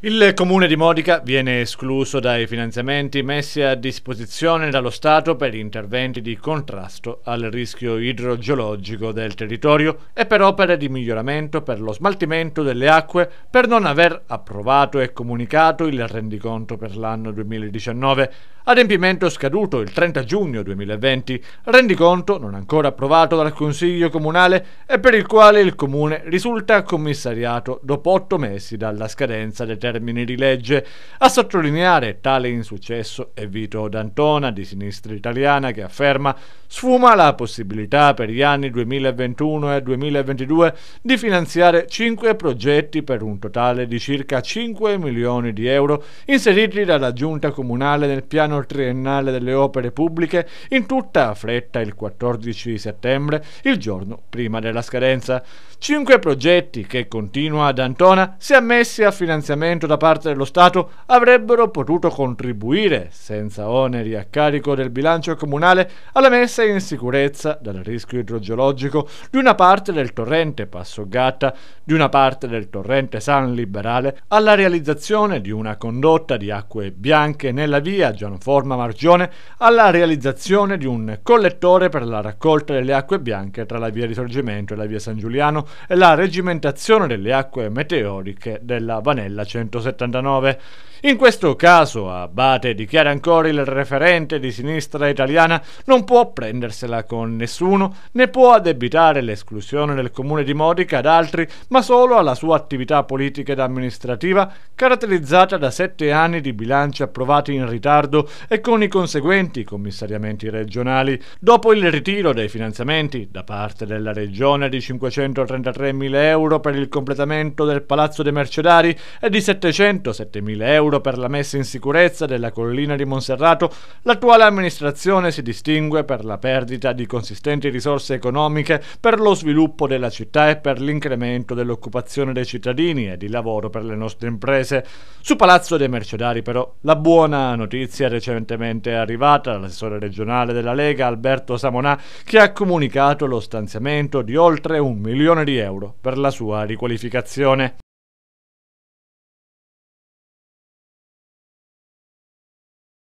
Il comune di Modica viene escluso dai finanziamenti messi a disposizione dallo Stato per interventi di contrasto al rischio idrogeologico del territorio e per opere di miglioramento per lo smaltimento delle acque per non aver approvato e comunicato il rendiconto per l'anno 2019 adempimento scaduto il 30 giugno 2020, rendiconto non ancora approvato dal Consiglio Comunale e per il quale il Comune risulta commissariato dopo otto mesi dalla scadenza dei termini di legge. A sottolineare tale insuccesso è Vito D'Antona di Sinistra Italiana che afferma sfuma la possibilità per gli anni 2021 e 2022 di finanziare 5 progetti per un totale di circa 5 milioni di euro inseriti dalla Giunta Comunale nel piano piano triennale delle opere pubbliche in tutta fretta il 14 settembre, il giorno prima della scadenza. Cinque progetti che, continua ad Antona, se ammessi a finanziamento da parte dello Stato, avrebbero potuto contribuire, senza oneri a carico del bilancio comunale, alla messa in sicurezza dal rischio idrogeologico di una parte del torrente Passo Gatta, di una parte del torrente San Liberale, alla realizzazione di una condotta di acque bianche nella via Gianfranco piattaforma Margione alla realizzazione di un collettore per la raccolta delle acque bianche tra la via Risorgimento e la via San Giuliano e la regimentazione delle acque meteoriche della Vanella 179. In questo caso, Abate dichiara ancora il referente di sinistra italiana, non può prendersela con nessuno, né può addebitare l'esclusione del comune di Modica ad altri, ma solo alla sua attività politica ed amministrativa, caratterizzata da sette anni di bilanci approvati in ritardo e con i conseguenti commissariamenti regionali, dopo il ritiro dei finanziamenti da parte della regione di 533.000 euro per il completamento del Palazzo dei Mercedari e di 707.000 euro euro per la messa in sicurezza della collina di Monserrato, l'attuale amministrazione si distingue per la perdita di consistenti risorse economiche per lo sviluppo della città e per l'incremento dell'occupazione dei cittadini e di lavoro per le nostre imprese. Su Palazzo dei Mercedari però la buona notizia è recentemente arrivata dall'assessore regionale della Lega Alberto Samonà che ha comunicato lo stanziamento di oltre un milione di euro per la sua riqualificazione.